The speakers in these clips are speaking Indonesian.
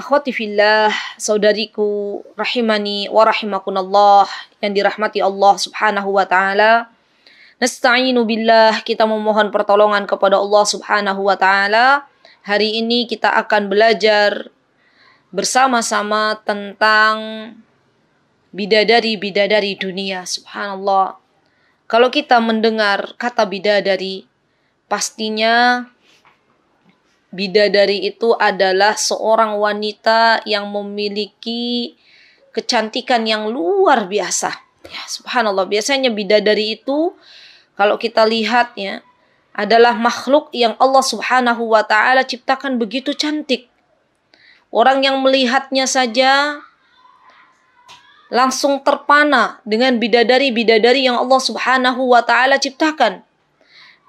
Akhwati fillah, saudariku rahimani wa rahimakunallah yang dirahmati Allah Subhanahu wa taala. Nasta'inu billah, kita memohon pertolongan kepada Allah Subhanahu wa taala. Hari ini kita akan belajar bersama-sama tentang bidadari-bidadari dunia. Subhanallah. Kalau kita mendengar kata bidadari, pastinya Bidadari itu adalah seorang wanita yang memiliki kecantikan yang luar biasa. Ya, subhanallah. Biasanya bidadari itu kalau kita lihat ya adalah makhluk yang Allah Subhanahu wa taala ciptakan begitu cantik. Orang yang melihatnya saja langsung terpana dengan bidadari-bidadari yang Allah Subhanahu wa taala ciptakan.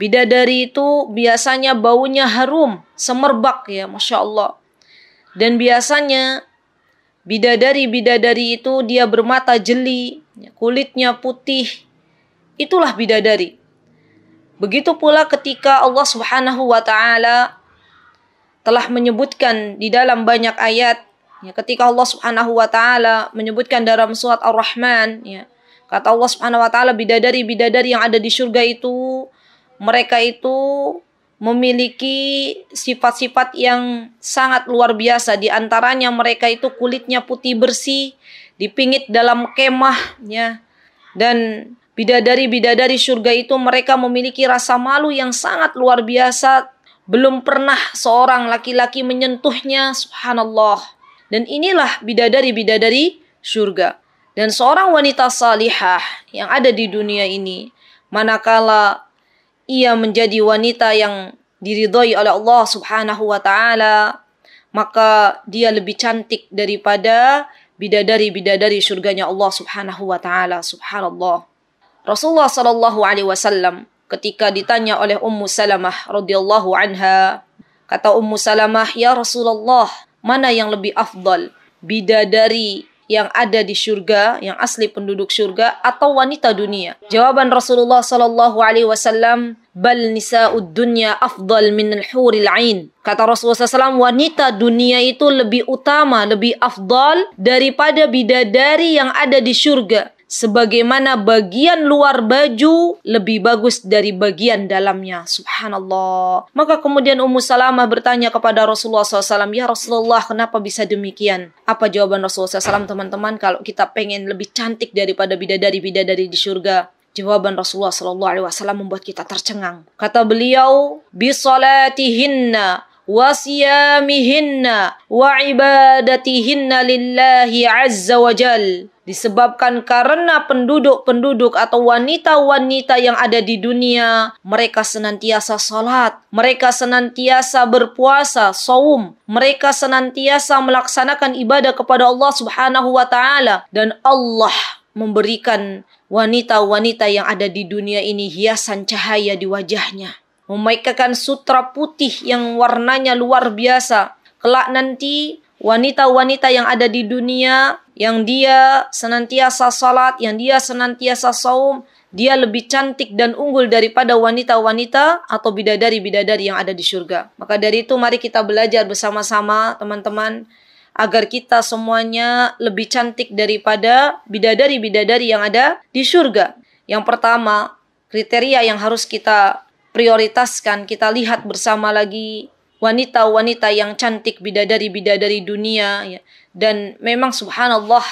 Bidadari itu biasanya baunya harum, semerbak ya, masya Allah. Dan biasanya bidadari-bidadari itu dia bermata jeli, kulitnya putih. Itulah bidadari. Begitu pula ketika Allah Subhanahu wa taala telah menyebutkan di dalam banyak ayat ya, ketika Allah Subhanahu wa taala menyebutkan dalam surat Ar-Rahman ya, kata Allah Subhanahu wa taala bidadari-bidadari yang ada di surga itu mereka itu memiliki sifat-sifat yang sangat luar biasa. Di antaranya mereka itu kulitnya putih bersih, dipingit dalam kemahnya. Dan bidadari-bidadari surga itu mereka memiliki rasa malu yang sangat luar biasa. Belum pernah seorang laki-laki menyentuhnya, subhanallah. Dan inilah bidadari-bidadari surga. Dan seorang wanita salihah yang ada di dunia ini, manakala ia menjadi wanita yang diridhoi oleh Allah Subhanahu wa taala, maka dia lebih cantik daripada bidadari-bidadari surganya Allah Subhanahu wa taala. Subhanallah. Rasulullah sallallahu alaihi wasallam ketika ditanya oleh Ummu Salamah radhiyallahu anha, kata Ummu Salamah, "Ya Rasulullah, mana yang lebih afdal? Bidadari yang ada di surga, yang asli penduduk surga atau wanita dunia? Jawaban Rasulullah sallallahu alaihi wasallam, "Bal nisa'ud dunya afdal min al ain." Kata Rasulullah SAW, wanita dunia itu lebih utama, lebih afdal daripada bidadari yang ada di surga sebagaimana bagian luar baju lebih bagus dari bagian dalamnya. Subhanallah. Maka kemudian Ummu Salamah bertanya kepada Rasulullah SAW, Ya Rasulullah, kenapa bisa demikian? Apa jawaban Rasulullah SAW, teman-teman, kalau kita pengen lebih cantik daripada bidadari-bidadari di surga? Jawaban Rasulullah Sallallahu Alaihi Wasallam membuat kita tercengang. Kata beliau, bisolatihinna wasiyamihinna wa ibadatihinna lillahi azza wa jal disebabkan karena penduduk-penduduk atau wanita-wanita yang ada di dunia mereka senantiasa salat, mereka senantiasa berpuasa, saum, mereka senantiasa melaksanakan ibadah kepada Allah Subhanahu wa taala dan Allah memberikan wanita-wanita yang ada di dunia ini hiasan cahaya di wajahnya. memakaikan sutra putih yang warnanya luar biasa. Kelak nanti wanita-wanita yang ada di dunia yang dia senantiasa salat, yang dia senantiasa saum, dia lebih cantik dan unggul daripada wanita-wanita atau bidadari-bidadari yang ada di surga. Maka dari itu mari kita belajar bersama-sama teman-teman agar kita semuanya lebih cantik daripada bidadari-bidadari yang ada di surga. Yang pertama, kriteria yang harus kita prioritaskan, kita lihat bersama lagi wanita-wanita yang cantik bidadari-bidadari dunia ya dan memang subhanallah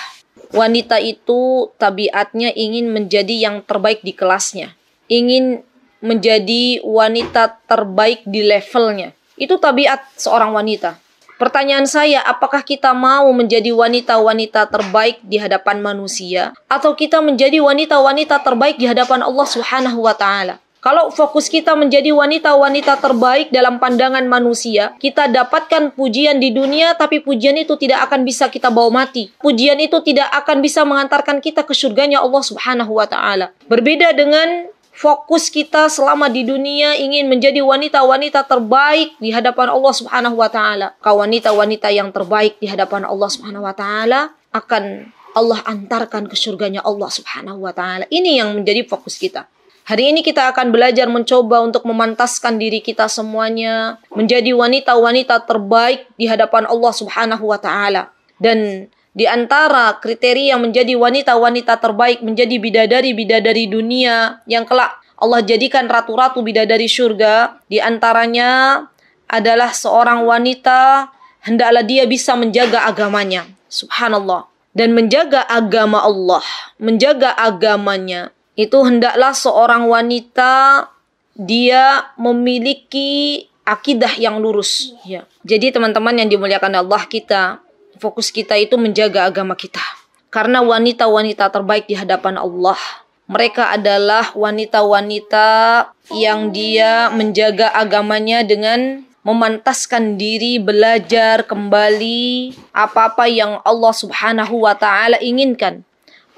wanita itu tabiatnya ingin menjadi yang terbaik di kelasnya. Ingin menjadi wanita terbaik di levelnya. Itu tabiat seorang wanita. Pertanyaan saya, apakah kita mau menjadi wanita-wanita terbaik di hadapan manusia atau kita menjadi wanita-wanita terbaik di hadapan Allah Subhanahu wa taala? Kalau fokus kita menjadi wanita-wanita terbaik dalam pandangan manusia, kita dapatkan pujian di dunia, tapi pujian itu tidak akan bisa kita bawa mati. Pujian itu tidak akan bisa mengantarkan kita ke surganya Allah Subhanahu wa Ta'ala. Berbeda dengan fokus kita selama di dunia ingin menjadi wanita-wanita terbaik di hadapan Allah Subhanahu wa Ta'ala. Kau wanita-wanita yang terbaik di hadapan Allah Subhanahu wa Ta'ala akan Allah antarkan ke surganya Allah Subhanahu wa Ta'ala. Ini yang menjadi fokus kita. Hari ini kita akan belajar mencoba untuk memantaskan diri kita semuanya menjadi wanita-wanita terbaik di hadapan Allah Subhanahu wa taala. Dan di antara kriteria menjadi wanita-wanita terbaik menjadi bidadari-bidadari dunia yang kelak Allah jadikan ratu-ratu bidadari surga di antaranya adalah seorang wanita hendaklah dia bisa menjaga agamanya. Subhanallah. Dan menjaga agama Allah, menjaga agamanya itu hendaklah seorang wanita dia memiliki akidah yang lurus iya. ya. Jadi teman-teman yang dimuliakan Allah kita, fokus kita itu menjaga agama kita. Karena wanita-wanita terbaik di hadapan Allah, mereka adalah wanita-wanita yang dia menjaga agamanya dengan memantaskan diri belajar kembali apa-apa yang Allah Subhanahu wa taala inginkan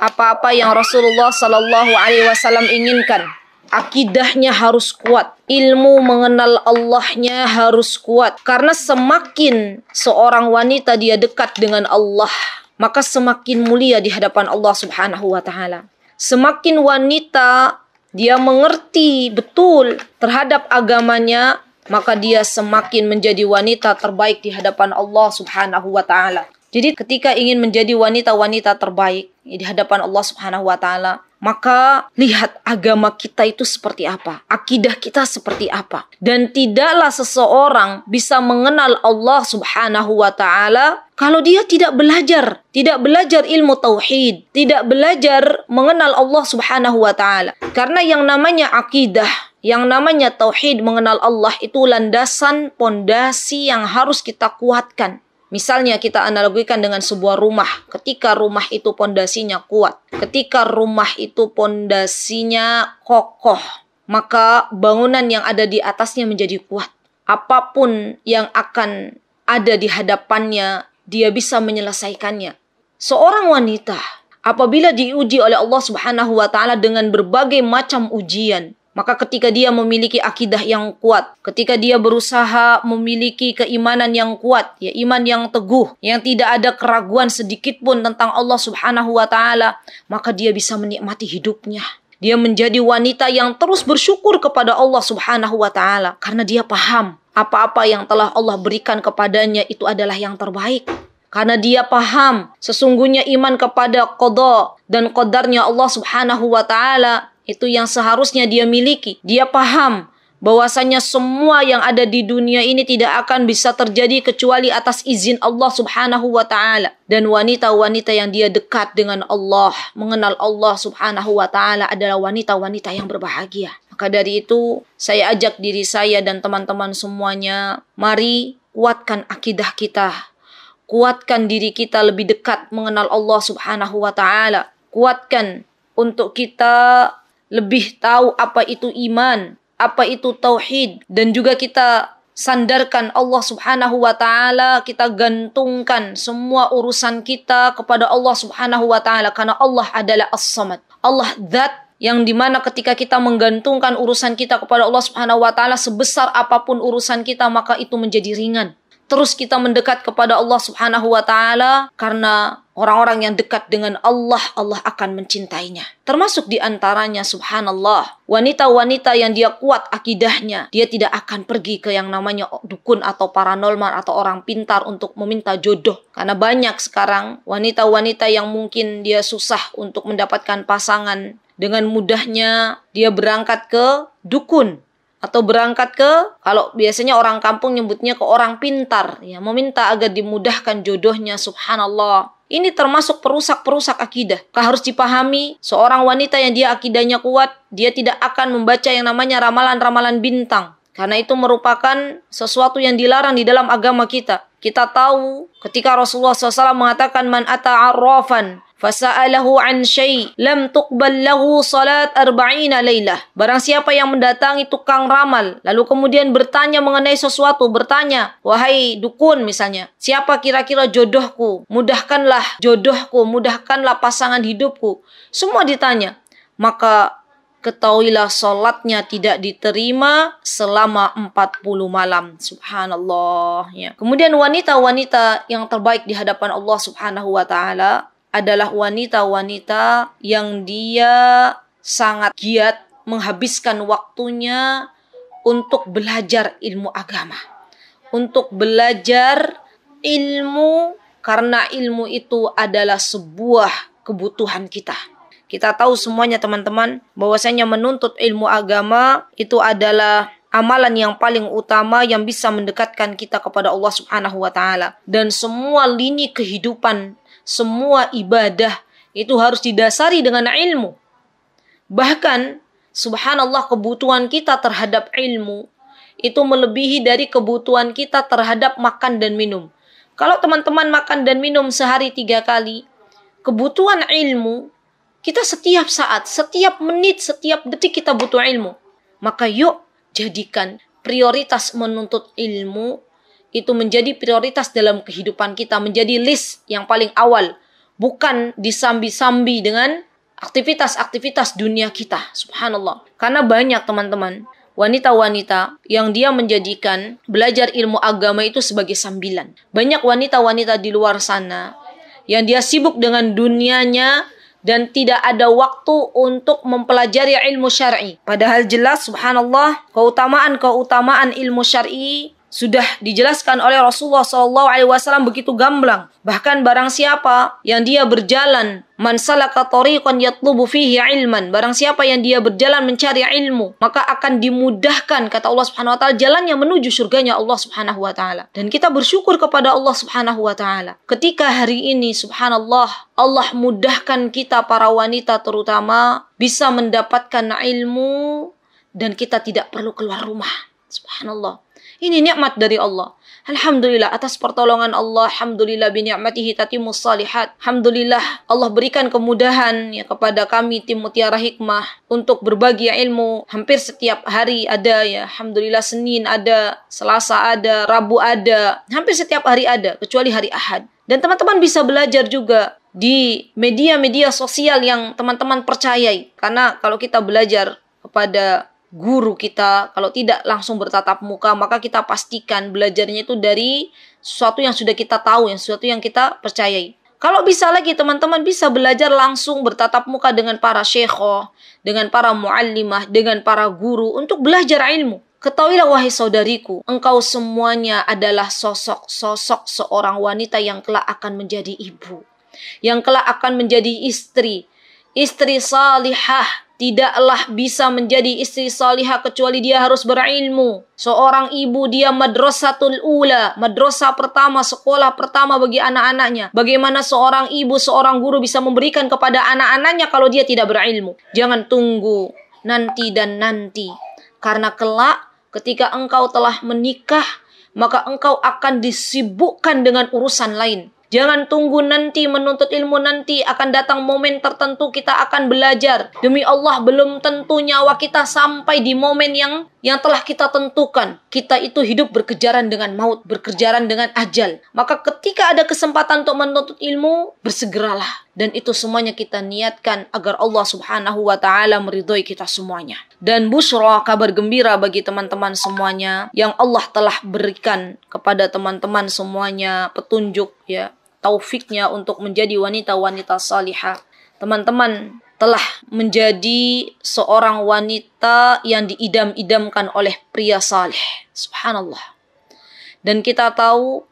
apa-apa yang Rasulullah Sallallahu Alaihi Wasallam inginkan. Akidahnya harus kuat, ilmu mengenal Allahnya harus kuat. Karena semakin seorang wanita dia dekat dengan Allah, maka semakin mulia di hadapan Allah Subhanahu wa taala. Semakin wanita dia mengerti betul terhadap agamanya, maka dia semakin menjadi wanita terbaik di hadapan Allah Subhanahu wa taala. Jadi ketika ingin menjadi wanita-wanita terbaik di hadapan Allah Subhanahu wa taala, maka lihat agama kita itu seperti apa, akidah kita seperti apa. Dan tidaklah seseorang bisa mengenal Allah Subhanahu wa taala kalau dia tidak belajar, tidak belajar ilmu tauhid, tidak belajar mengenal Allah Subhanahu wa taala. Karena yang namanya akidah, yang namanya tauhid mengenal Allah itu landasan pondasi yang harus kita kuatkan Misalnya kita analogikan dengan sebuah rumah. Ketika rumah itu pondasinya kuat, ketika rumah itu pondasinya kokoh, maka bangunan yang ada di atasnya menjadi kuat. Apapun yang akan ada di hadapannya, dia bisa menyelesaikannya. Seorang wanita apabila diuji oleh Allah Subhanahu wa taala dengan berbagai macam ujian, maka ketika dia memiliki akidah yang kuat, ketika dia berusaha memiliki keimanan yang kuat, ya iman yang teguh, yang tidak ada keraguan sedikit pun tentang Allah Subhanahu wa taala, maka dia bisa menikmati hidupnya. Dia menjadi wanita yang terus bersyukur kepada Allah Subhanahu wa taala karena dia paham apa-apa yang telah Allah berikan kepadanya itu adalah yang terbaik. Karena dia paham sesungguhnya iman kepada qada dan qadarnya Allah Subhanahu wa taala itu yang seharusnya dia miliki. Dia paham bahwasanya semua yang ada di dunia ini tidak akan bisa terjadi kecuali atas izin Allah Subhanahu wa taala dan wanita-wanita yang dia dekat dengan Allah, mengenal Allah Subhanahu wa taala adalah wanita-wanita yang berbahagia. Maka dari itu, saya ajak diri saya dan teman-teman semuanya, mari kuatkan akidah kita. Kuatkan diri kita lebih dekat mengenal Allah Subhanahu wa taala. Kuatkan untuk kita lebih tahu apa itu iman, apa itu tauhid dan juga kita sandarkan Allah Subhanahu wa taala, kita gantungkan semua urusan kita kepada Allah Subhanahu wa taala karena Allah adalah As-Samad. Allah zat yang dimana ketika kita menggantungkan urusan kita kepada Allah Subhanahu wa taala sebesar apapun urusan kita maka itu menjadi ringan. Terus kita mendekat kepada Allah Subhanahu wa taala karena Orang-orang yang dekat dengan Allah, Allah akan mencintainya. Termasuk di antaranya, subhanallah, wanita-wanita yang dia kuat akidahnya, dia tidak akan pergi ke yang namanya dukun atau paranormal atau orang pintar untuk meminta jodoh. Karena banyak sekarang wanita-wanita yang mungkin dia susah untuk mendapatkan pasangan. Dengan mudahnya dia berangkat ke dukun atau berangkat ke kalau biasanya orang kampung nyebutnya ke orang pintar ya meminta agar dimudahkan jodohnya subhanallah ini termasuk perusak-perusak akidah. Kau harus dipahami, seorang wanita yang dia akidahnya kuat, dia tidak akan membaca yang namanya ramalan-ramalan bintang. Karena itu merupakan sesuatu yang dilarang di dalam agama kita. Kita tahu ketika Rasulullah SAW mengatakan man ata'arrafan Fasa'alahu an syai lam tuqbal lahu salat arba'ina laylah. Barang siapa yang mendatangi tukang ramal lalu kemudian bertanya mengenai sesuatu, bertanya, "Wahai dukun misalnya, siapa kira-kira jodohku? Mudahkanlah jodohku, mudahkanlah pasangan hidupku." Semua ditanya. Maka ketahuilah salatnya tidak diterima selama 40 malam. Subhanallah ya. Kemudian wanita-wanita yang terbaik di hadapan Allah Subhanahu wa taala adalah wanita-wanita yang dia sangat giat menghabiskan waktunya untuk belajar ilmu agama, untuk belajar ilmu karena ilmu itu adalah sebuah kebutuhan kita. Kita tahu semuanya teman-teman bahwasanya menuntut ilmu agama itu adalah amalan yang paling utama yang bisa mendekatkan kita kepada Allah Subhanahu wa taala dan semua lini kehidupan semua ibadah itu harus didasari dengan ilmu. Bahkan subhanallah kebutuhan kita terhadap ilmu itu melebihi dari kebutuhan kita terhadap makan dan minum. Kalau teman-teman makan dan minum sehari tiga kali, kebutuhan ilmu kita setiap saat, setiap menit, setiap detik kita butuh ilmu. Maka yuk jadikan prioritas menuntut ilmu itu menjadi prioritas dalam kehidupan kita, menjadi list yang paling awal, bukan disambi-sambi dengan aktivitas-aktivitas dunia kita. Subhanallah. Karena banyak teman-teman wanita-wanita yang dia menjadikan belajar ilmu agama itu sebagai sambilan. Banyak wanita-wanita di luar sana yang dia sibuk dengan dunianya dan tidak ada waktu untuk mempelajari ilmu syar'i. Padahal jelas subhanallah keutamaan-keutamaan ilmu syar'i sudah dijelaskan oleh Rasulullah Shallallahu Alaihi Wasallam begitu gamblang. Bahkan barang siapa yang dia berjalan mansalah katori tariqan yatlubu fihi ilman, barang siapa yang dia berjalan mencari ilmu, maka akan dimudahkan kata Allah Subhanahu wa taala jalannya menuju surganya Allah Subhanahu wa taala. Dan kita bersyukur kepada Allah Subhanahu wa taala. Ketika hari ini subhanallah Allah mudahkan kita para wanita terutama bisa mendapatkan ilmu dan kita tidak perlu keluar rumah. Subhanallah ini nikmat dari Allah. Alhamdulillah atas pertolongan Allah, alhamdulillah bi ni'matihi tatimus salihat. Alhamdulillah Allah berikan kemudahan ya kepada kami tim Mutiara Hikmah untuk berbagi ilmu. Hampir setiap hari ada ya, alhamdulillah Senin ada, Selasa ada, Rabu ada. Hampir setiap hari ada kecuali hari Ahad. Dan teman-teman bisa belajar juga di media-media sosial yang teman-teman percayai. Karena kalau kita belajar kepada guru kita, kalau tidak langsung bertatap muka, maka kita pastikan belajarnya itu dari sesuatu yang sudah kita tahu, yang sesuatu yang kita percayai. Kalau bisa lagi teman-teman bisa belajar langsung bertatap muka dengan para syekho dengan para muallimah, dengan para guru untuk belajar ilmu. Ketahuilah wahai saudariku, engkau semuanya adalah sosok-sosok seorang wanita yang kelak akan menjadi ibu, yang kelak akan menjadi istri, istri salihah, tidaklah bisa menjadi istri salihah kecuali dia harus berilmu. Seorang ibu dia madrasatul ula, madrasah pertama, sekolah pertama bagi anak-anaknya. Bagaimana seorang ibu, seorang guru bisa memberikan kepada anak-anaknya kalau dia tidak berilmu. Jangan tunggu nanti dan nanti. Karena kelak ketika engkau telah menikah, maka engkau akan disibukkan dengan urusan lain. Jangan tunggu nanti menuntut ilmu nanti akan datang momen tertentu kita akan belajar. Demi Allah belum tentu nyawa kita sampai di momen yang yang telah kita tentukan. Kita itu hidup berkejaran dengan maut, berkejaran dengan ajal. Maka ketika ada kesempatan untuk menuntut ilmu, bersegeralah. Dan itu semuanya kita niatkan agar Allah subhanahu wa ta'ala meridhoi kita semuanya. Dan busra kabar gembira bagi teman-teman semuanya yang Allah telah berikan kepada teman-teman semuanya petunjuk ya taufiknya untuk menjadi wanita-wanita salihah. Teman-teman telah menjadi seorang wanita yang diidam-idamkan oleh pria salih. Subhanallah. Dan kita tahu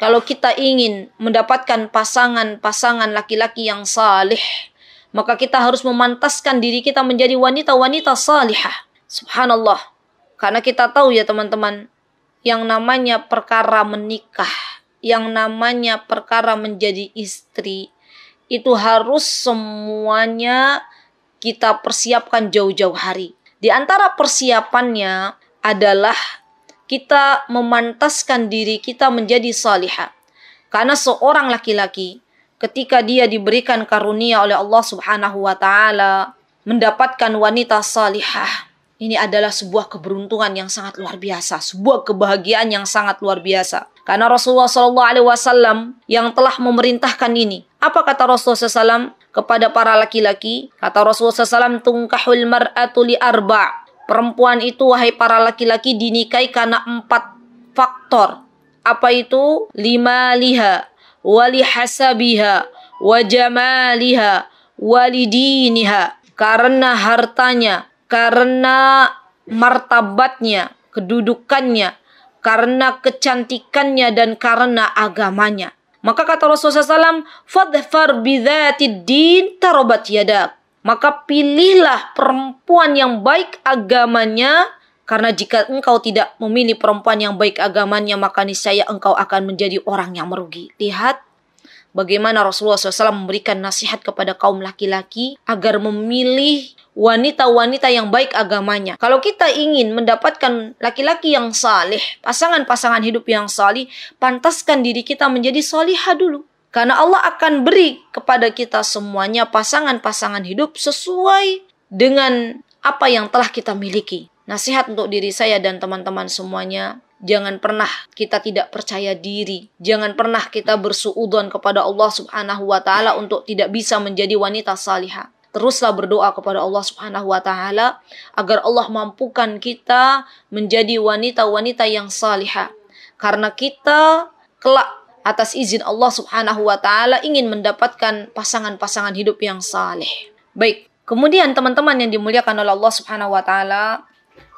kalau kita ingin mendapatkan pasangan-pasangan laki-laki yang salih, maka kita harus memantaskan diri kita menjadi wanita-wanita salihah. Subhanallah. Karena kita tahu ya teman-teman, yang namanya perkara menikah yang namanya perkara menjadi istri itu harus semuanya kita persiapkan jauh-jauh hari. Di antara persiapannya adalah kita memantaskan diri kita menjadi salihah. Karena seorang laki-laki ketika dia diberikan karunia oleh Allah Subhanahu wa taala mendapatkan wanita salihah ini adalah sebuah keberuntungan yang sangat luar biasa, sebuah kebahagiaan yang sangat luar biasa. Karena Rasulullah Shallallahu Alaihi Wasallam yang telah memerintahkan ini. Apa kata Rasulullah SAW kepada para laki-laki? Kata Rasulullah SAW, tungkahul mar'atu li arba. Perempuan itu, wahai para laki-laki, dinikahi karena empat faktor. Apa itu? Lima liha, wali hasabiha, wajamaliha, walidiniha. Karena hartanya, karena martabatnya, kedudukannya, karena kecantikannya dan karena agamanya. Maka kata Rasulullah SAW, Fadfar din tarobat yadak. Maka pilihlah perempuan yang baik agamanya, karena jika engkau tidak memilih perempuan yang baik agamanya, maka niscaya engkau akan menjadi orang yang merugi. Lihat bagaimana Rasulullah SAW memberikan nasihat kepada kaum laki-laki agar memilih wanita-wanita yang baik agamanya. Kalau kita ingin mendapatkan laki-laki yang saleh, pasangan-pasangan hidup yang saleh, pantaskan diri kita menjadi salihah dulu. Karena Allah akan beri kepada kita semuanya pasangan-pasangan hidup sesuai dengan apa yang telah kita miliki. Nasihat untuk diri saya dan teman-teman semuanya, jangan pernah kita tidak percaya diri. Jangan pernah kita bersuudon kepada Allah Subhanahu wa taala untuk tidak bisa menjadi wanita salihah teruslah berdoa kepada Allah Subhanahu wa taala agar Allah mampukan kita menjadi wanita-wanita yang salihah. Karena kita kelak atas izin Allah Subhanahu wa taala ingin mendapatkan pasangan-pasangan hidup yang saleh. Baik, kemudian teman-teman yang dimuliakan oleh Allah Subhanahu wa taala,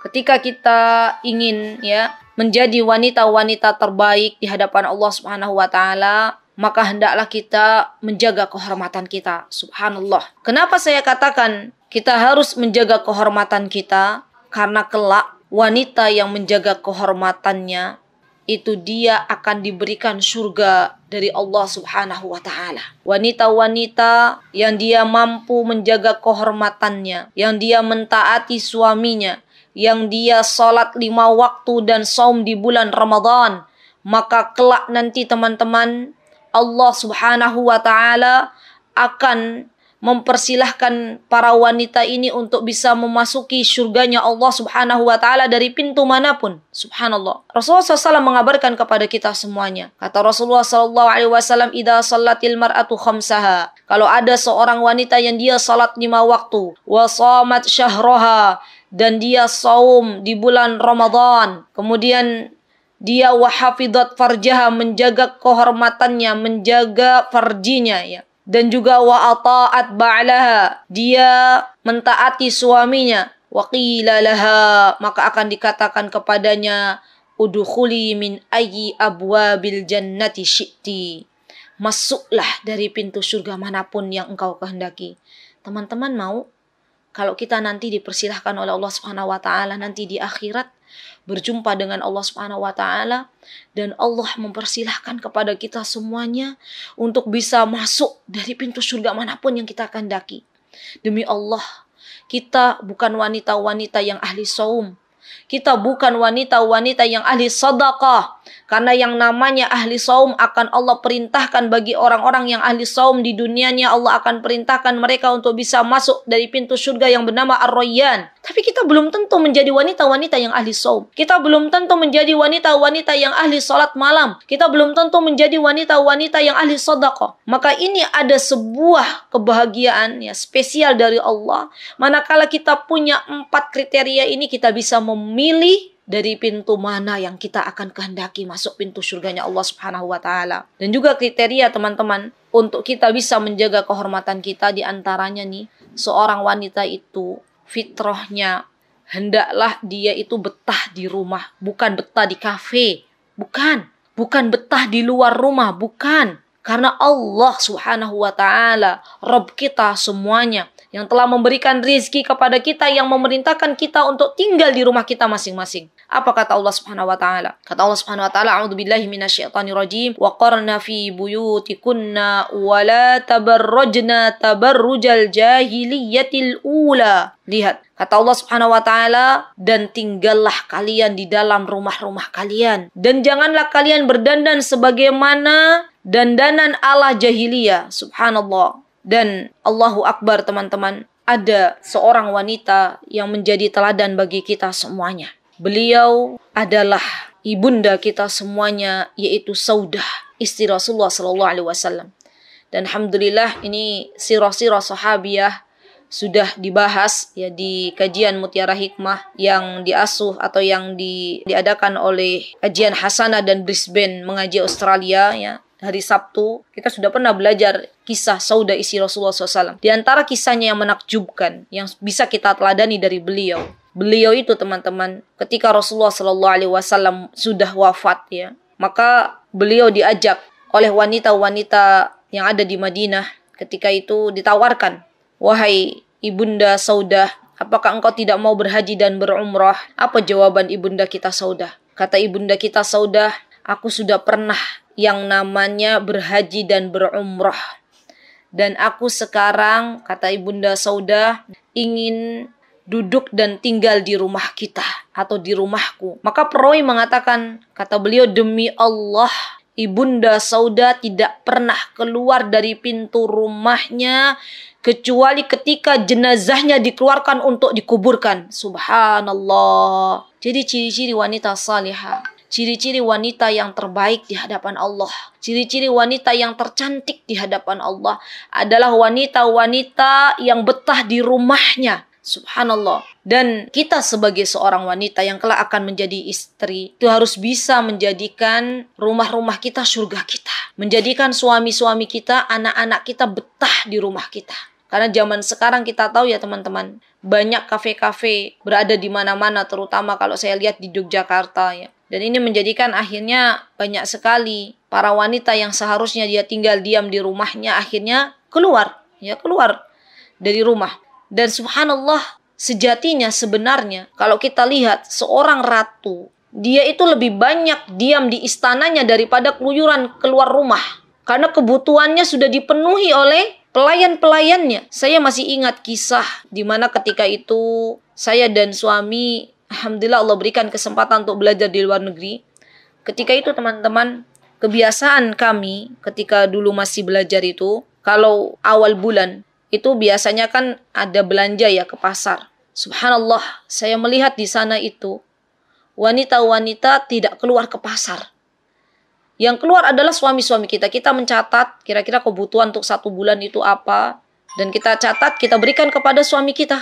ketika kita ingin ya menjadi wanita-wanita terbaik di hadapan Allah Subhanahu wa taala, maka hendaklah kita menjaga kehormatan kita. Subhanallah. Kenapa saya katakan kita harus menjaga kehormatan kita? Karena kelak wanita yang menjaga kehormatannya itu dia akan diberikan surga dari Allah Subhanahu wa taala. Wanita-wanita yang dia mampu menjaga kehormatannya, yang dia mentaati suaminya, yang dia salat lima waktu dan saum di bulan Ramadan, maka kelak nanti teman-teman Allah Subhanahu wa taala akan mempersilahkan para wanita ini untuk bisa memasuki surganya Allah subhanahu wa ta'ala dari pintu manapun. Subhanallah. Rasulullah SAW mengabarkan kepada kita semuanya. Kata Rasulullah SAW, Ida salatil mar'atu khamsaha. Kalau ada seorang wanita yang dia salat lima waktu. Wasamat syahroha. Dan dia saum di bulan Ramadan. Kemudian dia wahafidat farjaha menjaga kehormatannya, menjaga farjinya ya. Dan juga wa ata'at ba'laha, dia mentaati suaminya. Wa qila laha, maka akan dikatakan kepadanya udkhuli min ayyi abwabil jannati syi'ti. Masuklah dari pintu surga manapun yang engkau kehendaki. Teman-teman mau kalau kita nanti dipersilahkan oleh Allah Subhanahu wa taala nanti di akhirat berjumpa dengan Allah Subhanahu wa taala dan Allah mempersilahkan kepada kita semuanya untuk bisa masuk dari pintu surga manapun yang kita kehendaki. Demi Allah, kita bukan wanita-wanita yang ahli saum. Kita bukan wanita-wanita yang ahli sedekah. Karena yang namanya ahli saum akan Allah perintahkan bagi orang-orang yang ahli saum di dunianya Allah akan perintahkan mereka untuk bisa masuk dari pintu surga yang bernama ar royyan Tapi kita belum tentu menjadi wanita-wanita yang ahli saum. Kita belum tentu menjadi wanita-wanita yang ahli salat malam. Kita belum tentu menjadi wanita-wanita yang ahli sedekah. Maka ini ada sebuah kebahagiaan ya spesial dari Allah. Manakala kita punya empat kriteria ini kita bisa memilih dari pintu mana yang kita akan kehendaki masuk pintu surganya Allah Subhanahu wa taala. Dan juga kriteria teman-teman untuk kita bisa menjaga kehormatan kita di antaranya nih, seorang wanita itu fitrahnya hendaklah dia itu betah di rumah, bukan betah di kafe, bukan, bukan betah di luar rumah, bukan. Karena Allah Subhanahu wa taala, Rob kita semuanya, yang telah memberikan rizki kepada kita, yang memerintahkan kita untuk tinggal di rumah kita masing-masing. Apa kata Allah Subhanahu wa taala? Kata Allah Subhanahu wa taala, "A'udzubillahi minasyaitonirrajim wa qarna fi buyutikunna wa la tabarrajna tabarrujal jahiliyatil ula." Lihat, Kata Allah Subhanahu wa taala, "Dan tinggallah kalian di dalam rumah-rumah kalian dan janganlah kalian berdandan sebagaimana dandanan Allah jahiliyah." Subhanallah. Dan Allahu Akbar, teman-teman. Ada seorang wanita yang menjadi teladan bagi kita semuanya. Beliau adalah ibunda kita semuanya yaitu Saudah, istri Rasulullah sallallahu alaihi wasallam. Dan alhamdulillah ini sirah-sirah sahabiah sudah dibahas ya di kajian Mutiara Hikmah yang diasuh atau yang di, diadakan oleh kajian Hasanah dan Brisbane mengaji Australia ya hari Sabtu kita sudah pernah belajar kisah Saudah istri Rasulullah SAW. Di antara kisahnya yang menakjubkan yang bisa kita teladani dari beliau beliau itu teman-teman ketika Rasulullah Shallallahu Alaihi Wasallam sudah wafat ya maka beliau diajak oleh wanita-wanita yang ada di Madinah ketika itu ditawarkan wahai ibunda saudah apakah engkau tidak mau berhaji dan berumrah apa jawaban ibunda kita saudah kata ibunda kita saudah aku sudah pernah yang namanya berhaji dan berumrah dan aku sekarang kata ibunda saudah ingin duduk dan tinggal di rumah kita atau di rumahku. Maka Peroi mengatakan, kata beliau, demi Allah, Ibunda Sauda tidak pernah keluar dari pintu rumahnya kecuali ketika jenazahnya dikeluarkan untuk dikuburkan. Subhanallah. Jadi ciri-ciri wanita salihah, ciri-ciri wanita yang terbaik di hadapan Allah, ciri-ciri wanita yang tercantik di hadapan Allah adalah wanita-wanita yang betah di rumahnya, Subhanallah. Dan kita sebagai seorang wanita yang kelak akan menjadi istri, itu harus bisa menjadikan rumah-rumah kita surga kita. Menjadikan suami-suami kita, anak-anak kita betah di rumah kita. Karena zaman sekarang kita tahu ya teman-teman, banyak kafe-kafe berada di mana-mana, terutama kalau saya lihat di Yogyakarta ya. Dan ini menjadikan akhirnya banyak sekali para wanita yang seharusnya dia tinggal diam di rumahnya akhirnya keluar, ya keluar dari rumah. Dan subhanallah, sejatinya sebenarnya kalau kita lihat seorang ratu, dia itu lebih banyak diam di istananya daripada keluyuran keluar rumah. Karena kebutuhannya sudah dipenuhi oleh pelayan-pelayannya. Saya masih ingat kisah di mana ketika itu saya dan suami, Alhamdulillah Allah berikan kesempatan untuk belajar di luar negeri. Ketika itu teman-teman, kebiasaan kami ketika dulu masih belajar itu, kalau awal bulan itu biasanya kan ada belanja ya ke pasar. Subhanallah, saya melihat di sana itu wanita-wanita tidak keluar ke pasar. Yang keluar adalah suami-suami kita. Kita mencatat kira-kira kebutuhan untuk satu bulan itu apa. Dan kita catat, kita berikan kepada suami kita.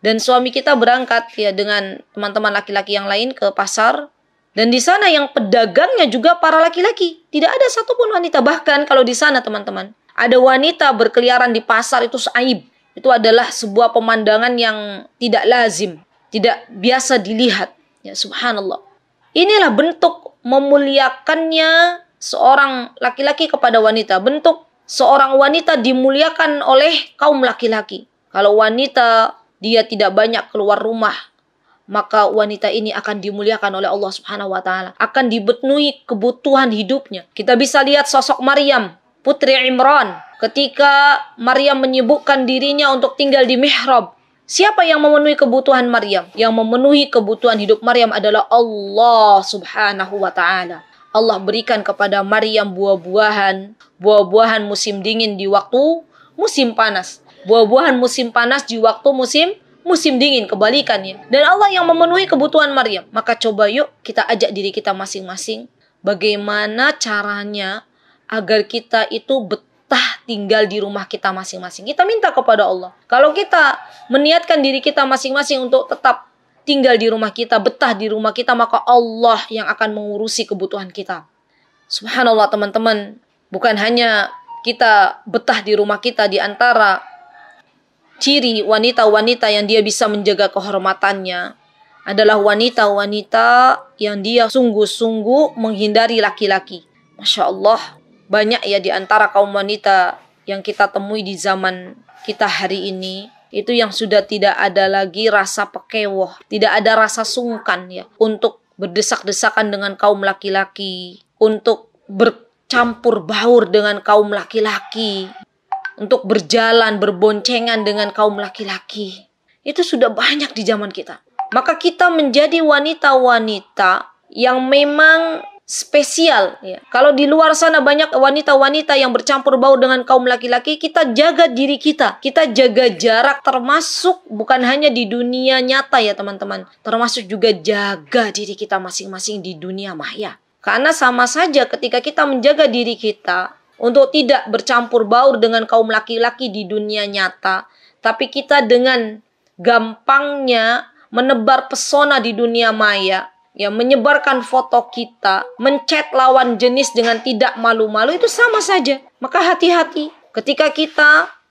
Dan suami kita berangkat ya dengan teman-teman laki-laki yang lain ke pasar. Dan di sana yang pedagangnya juga para laki-laki. Tidak ada satupun wanita. Bahkan kalau di sana teman-teman. Ada wanita berkeliaran di pasar itu saib Itu adalah sebuah pemandangan yang tidak lazim, tidak biasa dilihat. Ya subhanallah. Inilah bentuk memuliakannya seorang laki-laki kepada wanita. Bentuk seorang wanita dimuliakan oleh kaum laki-laki. Kalau wanita dia tidak banyak keluar rumah, maka wanita ini akan dimuliakan oleh Allah Subhanahu wa taala, akan dibetui kebutuhan hidupnya. Kita bisa lihat sosok Maryam putri Imran ketika Maryam menyibukkan dirinya untuk tinggal di mihrab. Siapa yang memenuhi kebutuhan Maryam? Yang memenuhi kebutuhan hidup Maryam adalah Allah Subhanahu wa taala. Allah berikan kepada Maryam buah-buahan, buah-buahan musim dingin di waktu musim panas, buah-buahan musim panas di waktu musim musim dingin kebalikannya. Dan Allah yang memenuhi kebutuhan Maryam. Maka coba yuk kita ajak diri kita masing-masing bagaimana caranya agar kita itu betah tinggal di rumah kita masing-masing. Kita minta kepada Allah. Kalau kita meniatkan diri kita masing-masing untuk tetap tinggal di rumah kita, betah di rumah kita, maka Allah yang akan mengurusi kebutuhan kita. Subhanallah teman-teman, bukan hanya kita betah di rumah kita di antara ciri wanita-wanita yang dia bisa menjaga kehormatannya adalah wanita-wanita yang dia sungguh-sungguh menghindari laki-laki. Masya Allah, banyak ya di antara kaum wanita yang kita temui di zaman kita hari ini itu yang sudah tidak ada lagi rasa pekewoh, tidak ada rasa sungkan ya untuk berdesak-desakan dengan kaum laki-laki, untuk bercampur baur dengan kaum laki-laki, untuk berjalan berboncengan dengan kaum laki-laki. Itu sudah banyak di zaman kita. Maka kita menjadi wanita-wanita yang memang spesial. Ya. Kalau di luar sana banyak wanita-wanita yang bercampur bau dengan kaum laki-laki, kita jaga diri kita. Kita jaga jarak termasuk bukan hanya di dunia nyata ya teman-teman. Termasuk juga jaga diri kita masing-masing di dunia maya. Karena sama saja ketika kita menjaga diri kita untuk tidak bercampur baur dengan kaum laki-laki di dunia nyata, tapi kita dengan gampangnya menebar pesona di dunia maya, ya menyebarkan foto kita, mencet lawan jenis dengan tidak malu-malu itu sama saja. Maka hati-hati ketika kita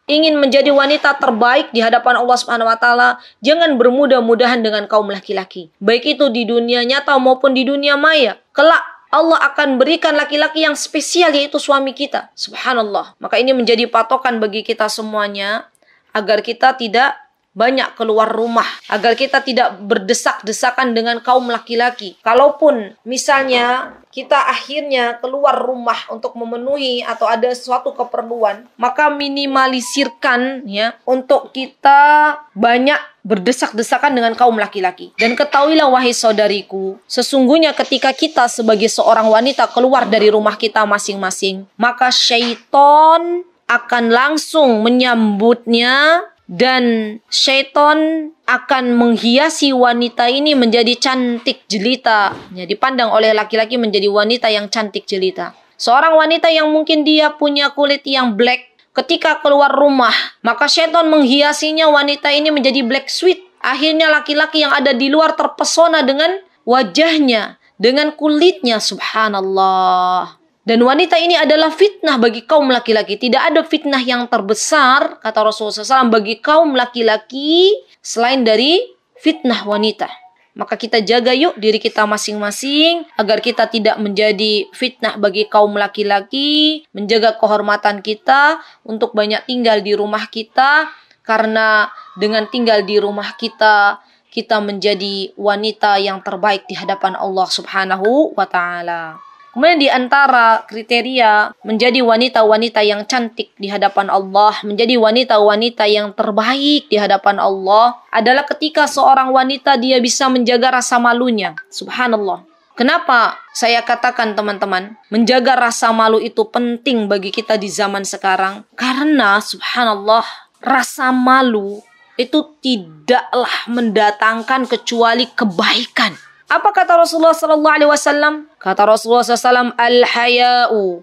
ingin menjadi wanita terbaik di hadapan Allah Subhanahu wa taala, jangan bermudah-mudahan dengan kaum laki-laki. Baik itu di dunia nyata maupun di dunia maya. Kelak Allah akan berikan laki-laki yang spesial yaitu suami kita. Subhanallah. Maka ini menjadi patokan bagi kita semuanya agar kita tidak banyak keluar rumah agar kita tidak berdesak-desakan dengan kaum laki-laki. Kalaupun misalnya kita akhirnya keluar rumah untuk memenuhi atau ada suatu keperluan, maka minimalisirkan ya untuk kita banyak berdesak-desakan dengan kaum laki-laki. Dan ketahuilah wahai saudariku, sesungguhnya ketika kita sebagai seorang wanita keluar dari rumah kita masing-masing, maka syaitan akan langsung menyambutnya dan syaiton akan menghiasi wanita ini menjadi cantik jelita. Ya, pandang oleh laki-laki menjadi wanita yang cantik jelita. Seorang wanita yang mungkin dia punya kulit yang black, ketika keluar rumah, maka syaiton menghiasinya wanita ini menjadi black sweet. Akhirnya laki-laki yang ada di luar terpesona dengan wajahnya, dengan kulitnya subhanallah. Dan wanita ini adalah fitnah bagi kaum laki-laki. Tidak ada fitnah yang terbesar, kata Rasulullah SAW, bagi kaum laki-laki selain dari fitnah wanita. Maka kita jaga yuk diri kita masing-masing agar kita tidak menjadi fitnah bagi kaum laki-laki, menjaga kehormatan kita untuk banyak tinggal di rumah kita karena dengan tinggal di rumah kita kita menjadi wanita yang terbaik di hadapan Allah Subhanahu wa taala. Kemudian di antara kriteria menjadi wanita-wanita yang cantik di hadapan Allah, menjadi wanita-wanita yang terbaik di hadapan Allah adalah ketika seorang wanita dia bisa menjaga rasa malunya. Subhanallah. Kenapa saya katakan teman-teman, menjaga rasa malu itu penting bagi kita di zaman sekarang? Karena subhanallah, rasa malu itu tidaklah mendatangkan kecuali kebaikan. Apa kata Rasulullah sallallahu alaihi wasallam? Kata Rasulullah SAW, Al-haya'u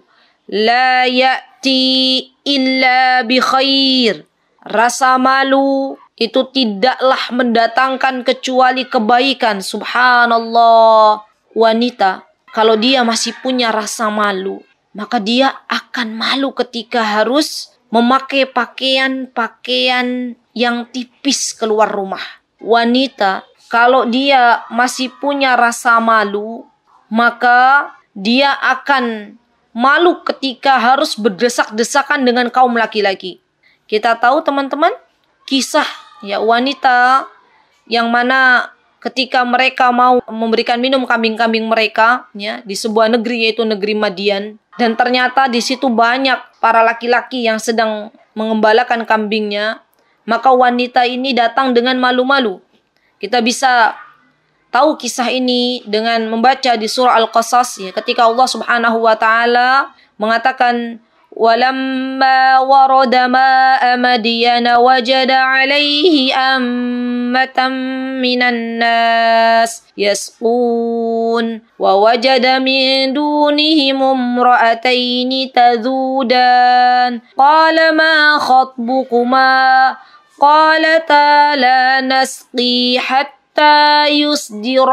la ya'ti illa bi khair. Rasa malu itu tidaklah mendatangkan kecuali kebaikan. Subhanallah. Wanita, kalau dia masih punya rasa malu, maka dia akan malu ketika harus memakai pakaian-pakaian yang tipis keluar rumah. Wanita, kalau dia masih punya rasa malu, maka dia akan malu ketika harus berdesak-desakan dengan kaum laki-laki. Kita tahu teman-teman kisah ya wanita yang mana ketika mereka mau memberikan minum kambing-kambing mereka ya di sebuah negeri yaitu negeri Madian dan ternyata di situ banyak para laki-laki yang sedang mengembalakan kambingnya maka wanita ini datang dengan malu-malu. Kita bisa tahu kisah ini dengan membaca di surah Al-Qasas ya ketika Allah Subhanahu wa taala mengatakan walamma warada ma'a madyana wajada nas min tazudan ma حتى يسجر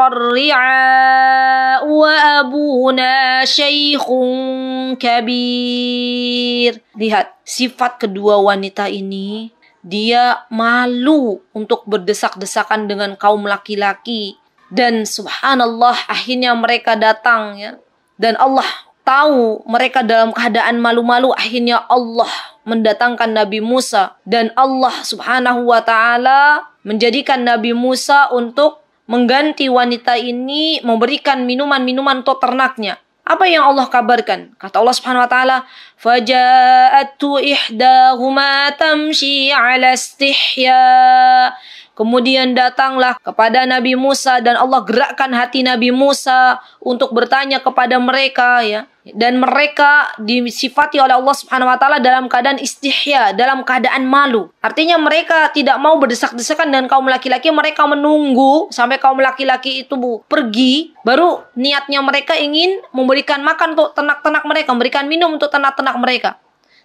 wa abuna syaikhun kabir. Lihat, sifat kedua wanita ini dia malu untuk berdesak-desakan dengan kaum laki-laki dan subhanallah akhirnya mereka datang ya dan Allah tahu mereka dalam keadaan malu-malu akhirnya Allah mendatangkan Nabi Musa dan Allah Subhanahu wa taala menjadikan Nabi Musa untuk mengganti wanita ini memberikan minuman-minuman untuk ternaknya. Apa yang Allah kabarkan? Kata Allah Subhanahu wa taala, "Faja'atu ihdahuma tamshi 'ala istihya'" Kemudian datanglah kepada Nabi Musa dan Allah gerakkan hati Nabi Musa untuk bertanya kepada mereka ya. Dan mereka disifati oleh Allah Subhanahu wa taala dalam keadaan istihya, dalam keadaan malu. Artinya mereka tidak mau berdesak-desakan dan kaum laki-laki, mereka menunggu sampai kaum laki-laki itu pergi, baru niatnya mereka ingin memberikan makan untuk ternak-ternak mereka, memberikan minum untuk ternak-ternak mereka.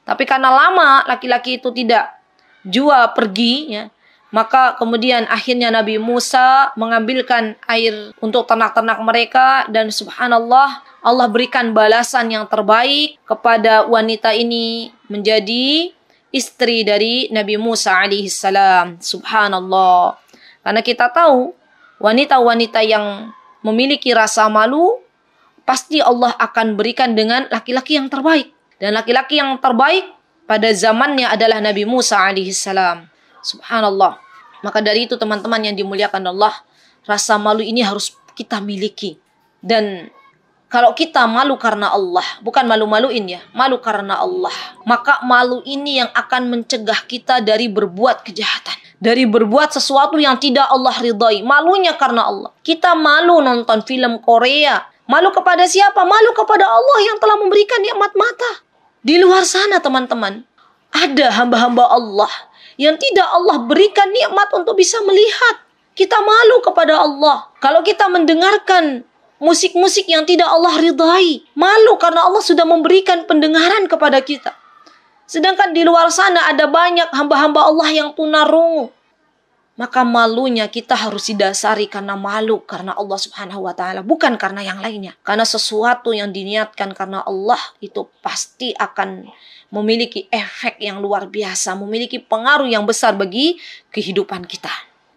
Tapi karena lama laki-laki itu tidak jua pergi ya, maka kemudian akhirnya Nabi Musa mengambilkan air untuk ternak-ternak mereka dan subhanallah Allah berikan balasan yang terbaik kepada wanita ini menjadi istri dari Nabi Musa alaihissalam. Subhanallah. Karena kita tahu wanita-wanita yang memiliki rasa malu pasti Allah akan berikan dengan laki-laki yang terbaik. Dan laki-laki yang terbaik pada zamannya adalah Nabi Musa alaihissalam. Subhanallah. Maka dari itu teman-teman yang dimuliakan Allah, rasa malu ini harus kita miliki. Dan kalau kita malu karena Allah, bukan malu-maluin ya, malu karena Allah, maka malu ini yang akan mencegah kita dari berbuat kejahatan, dari berbuat sesuatu yang tidak Allah ridhoi. Malunya karena Allah. Kita malu nonton film Korea. Malu kepada siapa? Malu kepada Allah yang telah memberikan nikmat mata. Di luar sana teman-teman, ada hamba-hamba Allah yang tidak Allah berikan nikmat untuk bisa melihat. Kita malu kepada Allah. Kalau kita mendengarkan musik-musik yang tidak Allah ridhai, malu karena Allah sudah memberikan pendengaran kepada kita. Sedangkan di luar sana ada banyak hamba-hamba Allah yang tunarungu. Maka malunya kita harus didasari karena malu karena Allah Subhanahu wa taala, bukan karena yang lainnya. Karena sesuatu yang diniatkan karena Allah itu pasti akan memiliki efek yang luar biasa, memiliki pengaruh yang besar bagi kehidupan kita.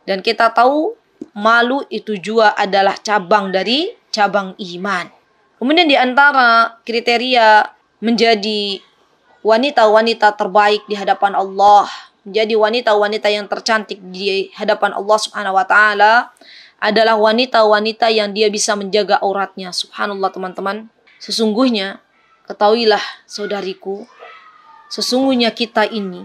Dan kita tahu malu itu juga adalah cabang dari cabang iman. Kemudian di antara kriteria menjadi wanita-wanita terbaik di hadapan Allah, menjadi wanita-wanita yang tercantik di hadapan Allah Subhanahu wa taala adalah wanita-wanita yang dia bisa menjaga auratnya. Subhanallah teman-teman. Sesungguhnya ketahuilah saudariku Sesungguhnya kita ini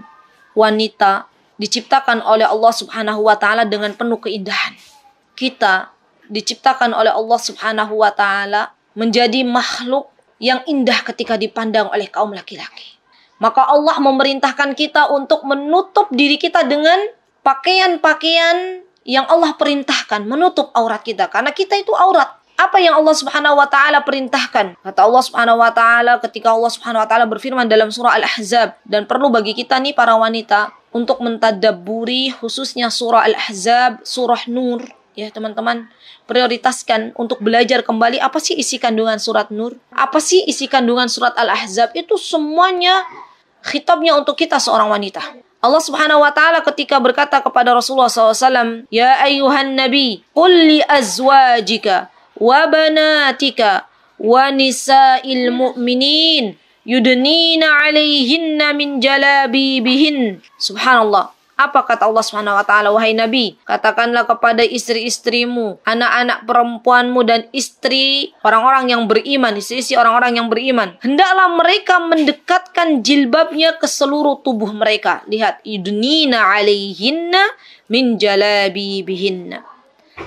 wanita diciptakan oleh Allah Subhanahu wa taala dengan penuh keindahan. Kita diciptakan oleh Allah Subhanahu wa taala menjadi makhluk yang indah ketika dipandang oleh kaum laki-laki. Maka Allah memerintahkan kita untuk menutup diri kita dengan pakaian-pakaian yang Allah perintahkan menutup aurat kita karena kita itu aurat apa yang Allah Subhanahu wa taala perintahkan. Kata Allah Subhanahu wa taala ketika Allah Subhanahu wa taala berfirman dalam surah Al-Ahzab dan perlu bagi kita nih para wanita untuk mentadaburi khususnya surah Al-Ahzab, surah Nur ya teman-teman. Prioritaskan untuk belajar kembali apa sih isi kandungan surat Nur? Apa sih isi kandungan surat Al-Ahzab? Itu semuanya khitabnya untuk kita seorang wanita. Allah Subhanahu wa taala ketika berkata kepada Rasulullah SAW, "Ya ayuhan nabi, qul li azwajika" وبناتك ونساء المؤمنين يدنين عليهن من جلابيبهن سبحان الله Apa kata Allah Subhanahu wa taala wahai Nabi? Katakanlah kepada istri-istrimu, anak-anak perempuanmu dan istri orang-orang yang beriman, istri-istri orang-orang yang beriman. Hendaklah mereka mendekatkan jilbabnya ke seluruh tubuh mereka. Lihat, idnina alaihinna min jalabibihinna.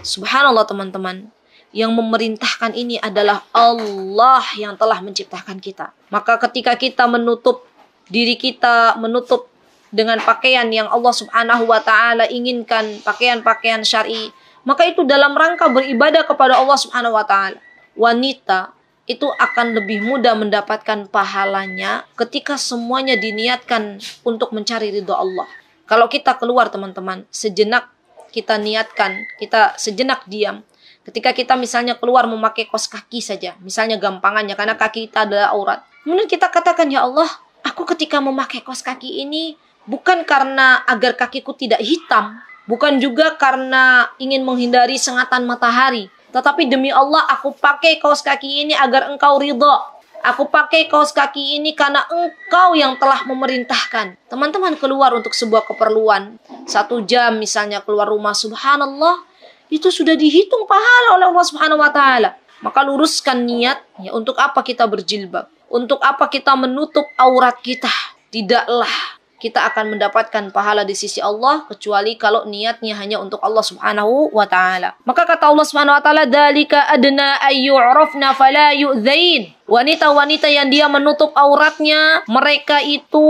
Subhanallah teman-teman yang memerintahkan ini adalah Allah yang telah menciptakan kita. Maka ketika kita menutup diri kita, menutup dengan pakaian yang Allah Subhanahu wa taala inginkan, pakaian-pakaian syar'i, maka itu dalam rangka beribadah kepada Allah Subhanahu wa taala. Wanita itu akan lebih mudah mendapatkan pahalanya ketika semuanya diniatkan untuk mencari ridho Allah. Kalau kita keluar teman-teman, sejenak kita niatkan, kita sejenak diam, Ketika kita misalnya keluar memakai kos kaki saja, misalnya gampangannya karena kaki kita adalah aurat. Kemudian kita katakan, "Ya Allah, aku ketika memakai kos kaki ini bukan karena agar kakiku tidak hitam, bukan juga karena ingin menghindari sengatan matahari, tetapi demi Allah aku pakai kaos kaki ini agar engkau ridho. Aku pakai kaos kaki ini karena engkau yang telah memerintahkan. Teman-teman keluar untuk sebuah keperluan. Satu jam misalnya keluar rumah, subhanallah itu sudah dihitung pahala oleh Allah Subhanahu wa taala. Maka luruskan niat ya untuk apa kita berjilbab? Untuk apa kita menutup aurat kita? Tidaklah kita akan mendapatkan pahala di sisi Allah kecuali kalau niatnya hanya untuk Allah Subhanahu wa taala. Maka kata Allah Subhanahu wa taala, "Dzalika adna ayyurafna fala yu'dzain." Wanita-wanita yang dia menutup auratnya, mereka itu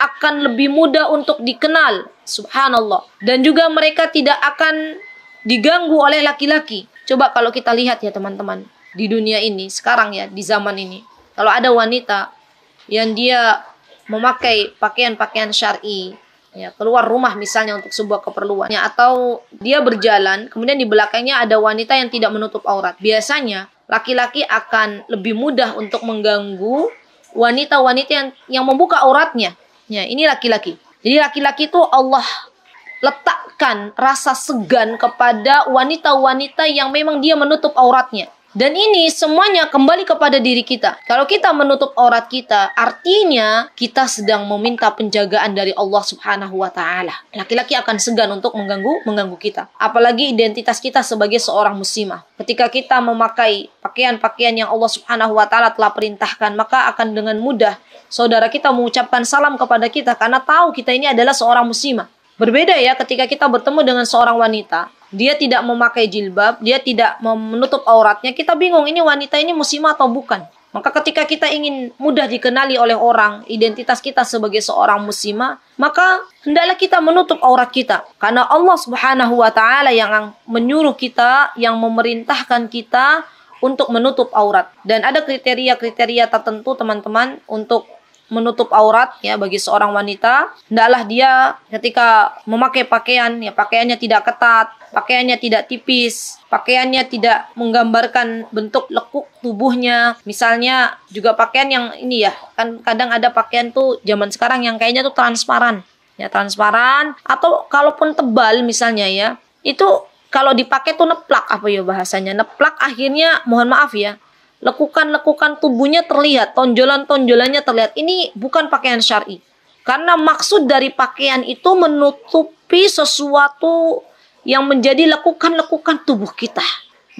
akan lebih mudah untuk dikenal. Subhanallah. Dan juga mereka tidak akan diganggu oleh laki-laki. Coba kalau kita lihat ya teman-teman di dunia ini sekarang ya di zaman ini. Kalau ada wanita yang dia memakai pakaian-pakaian syar'i, ya keluar rumah misalnya untuk sebuah keperluan ya, atau dia berjalan kemudian di belakangnya ada wanita yang tidak menutup aurat biasanya laki-laki akan lebih mudah untuk mengganggu wanita-wanita yang yang membuka auratnya ya ini laki-laki jadi laki-laki itu Allah letak memberikan rasa segan kepada wanita-wanita yang memang dia menutup auratnya. Dan ini semuanya kembali kepada diri kita. Kalau kita menutup aurat kita, artinya kita sedang meminta penjagaan dari Allah Subhanahu wa taala. Laki-laki akan segan untuk mengganggu mengganggu kita, apalagi identitas kita sebagai seorang muslimah. Ketika kita memakai pakaian-pakaian yang Allah Subhanahu wa taala telah perintahkan, maka akan dengan mudah saudara kita mengucapkan salam kepada kita karena tahu kita ini adalah seorang muslimah. Berbeda ya ketika kita bertemu dengan seorang wanita, dia tidak memakai jilbab, dia tidak menutup auratnya, kita bingung ini wanita ini muslimah atau bukan. Maka ketika kita ingin mudah dikenali oleh orang identitas kita sebagai seorang muslimah, maka hendaklah kita menutup aurat kita. Karena Allah Subhanahu wa taala yang menyuruh kita, yang memerintahkan kita untuk menutup aurat. Dan ada kriteria-kriteria tertentu teman-teman untuk menutup aurat ya bagi seorang wanita hendaklah dia ketika memakai pakaian ya pakaiannya tidak ketat pakaiannya tidak tipis pakaiannya tidak menggambarkan bentuk lekuk tubuhnya misalnya juga pakaian yang ini ya kan kadang ada pakaian tuh zaman sekarang yang kayaknya tuh transparan ya transparan atau kalaupun tebal misalnya ya itu kalau dipakai tuh neplak apa ya bahasanya neplak akhirnya mohon maaf ya lekukan-lekukan tubuhnya terlihat, tonjolan-tonjolannya terlihat. Ini bukan pakaian syar'i. Karena maksud dari pakaian itu menutupi sesuatu yang menjadi lekukan-lekukan tubuh kita.